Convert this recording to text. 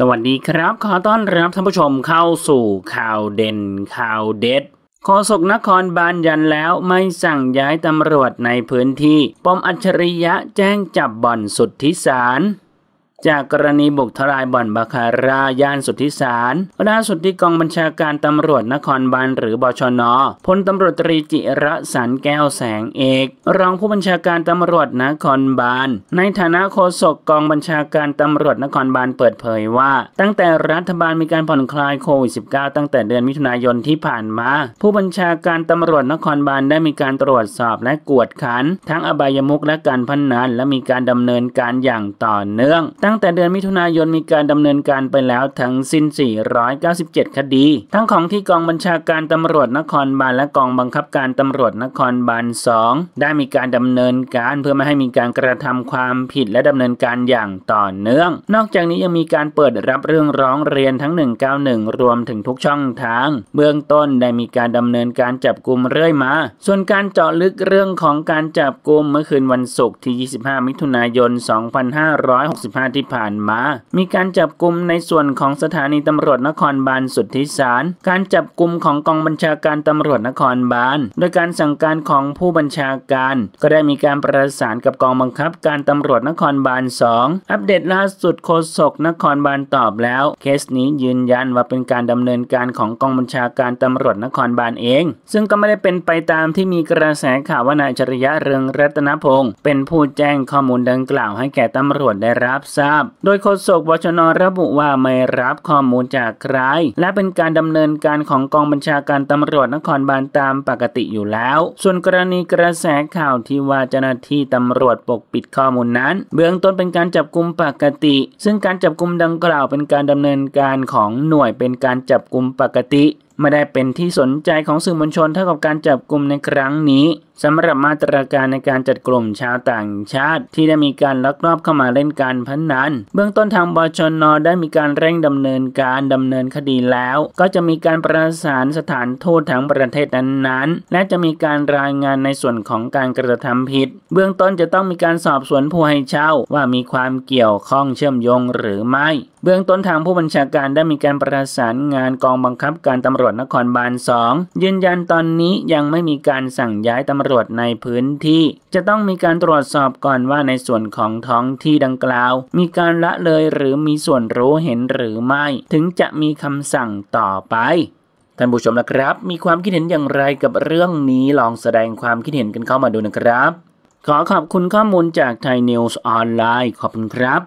สวัสดีครับ ขอต้อนรับท่านผู้ชมเข้าสู่ข่าวเด่นข่าวเด็ดโฆษกนครบาลยันแล้วไม่สั่งย้ายตำรวจในพื้นที่ปอมอัจฉริยะแจ้งจับบ่อนสุดทิสารจากกรณีบุกทลายบ่อนบาคาร่าย่านสุทธิสารล่าสุดที่กองบัญชาการตำรวจนครบาลหรือบชน พลตำรวจตรีจิระสันแก้วแสงเอก รองผู้บัญชาการตำรวจนครบาล ในฐานะโฆษกกองบัญชาการตำรวจนครบาลเปิดเผยว่าตั้งแต่รัฐบาลมีการผ่อนคลายโควิด -19 ตั้งแต่เดือนมิถุนายนที่ผ่านมา ผู้บัญชาการตำรวจนครบาลได้มีการตรวจสอบและกวดขัน ทั้งอบายมุกและการพนนันและมีการดำเนินการอย่างต่อเนื่องตั้งแต่เดือนมิถุนายนมีการดำเนินการไปแล้วทั้งสิ้น 497 คดี ทั้งของที่กองบัญชาการตำรวจนครบาลและกองบังคับการตำรวจนครบาล 2 ได้มีการดำเนินการเพื่อไม่ให้มีการกระทำความผิดและดำเนินการอย่างต่อเนื่อง นอกจากนี้ยังมีการเปิดรับเรื่องร้องเรียนทั้ง 191 รวมถึงทุกช่องทาง เบื้องต้นได้มีการดำเนินการจับกลุ่มเรื่อยมา ส่วนการเจาะลึกเรื่องของการจับกลุ่มเมื่อคืนวันศุกร์ที่ 25 มิถุนายน 2565ที่ผ่านมา มีการจับกลุ่มในส่วนของสถานีตำรวจนครบาลสุทธิสาร การจับกลุ่มของกองบัญชาการตำรวจนครบาลโดยการสั่งการของผู้บัญชาการ ก็ได้มีการประสานกับกองบังคับการตำรวจนครบาล2อัปเดตล่าสุดโฆษกนครบาลตอบแล้ว เคสนี้ยืนยันว่าเป็นการดำเนินการของกองบัญชาการตำรวจนครบาลเอง ซึ่งก็ไม่ได้เป็นไปตามที่มีกระแสข่าวว่านายจริยะเรืองรัตนพงศ์ เป็นผู้แจ้งข้อมูลดังกล่าวให้แก่ตำรวจได้รับทราบราบโดยโฆษกวชนระบุว่าไม่รับข้อมูลจากใคร และเป็นการดำเนินการของกองบัญชาการตำรวจนครบาลตามปกติอยู่แล้ว ส่วนกรณีกระแสข่าวที่ว่าเจ้าหน้าที่ตำรวจปกปิดข้อมูลนั้น เบื้องต้นเป็นการจับกลุ่มปกติ ซึ่งการจับกลุ่มดังกล่าวเป็นการดำเนินการของหน่วยเป็นการจับกลุ่มปกติไม่ได้เป็นที่สนใจของสื่อมวลชนเท่ากับการจับกลุ่มในครั้งนี้ สำหรับมาตรการในการจัดกลุ่มชาวต่างชาติที่ได้มีการลักลอบเข้ามาเล่นการพนนันเบื้องต้นทางบชนได้มีการเร่งดำเนินการดำเนินคดีแล้ว ก็จะมีการประสานสถานทูตทั้งประเทศนั้นๆ และจะมีการรายงานในส่วนของการกระทำผิดเบื้องต้นจะต้องมีการสอบสวนผู้ให้เช่าว่ามีความเกี่ยวข้องเชื่อมโยงหรือไม่เบื้องต้นทางผู้บัญชาการได้มีการประสานงานกองบังคับการตำรวจนครบาล2ยืนยันตอนนี้ยังไม่มีการสั่งย้ายตำรวจในพื้นที่ จะต้องมีการตรวจสอบก่อนว่าในส่วนของท้องที่ดังกล่าว มีการละเลยหรือมีส่วนรู้เห็นหรือไม่ ถึงจะมีคำสั่งต่อไป ท่านผู้ชมนะครับ มีความคิดเห็นอย่างไรกับเรื่องนี้ลองแสดงความคิดเห็นกันเข้ามาดูนะครับ ขอขอบคุณข้อมูลจากไทยนิวส์ออนไลน์ขอบคุณครับ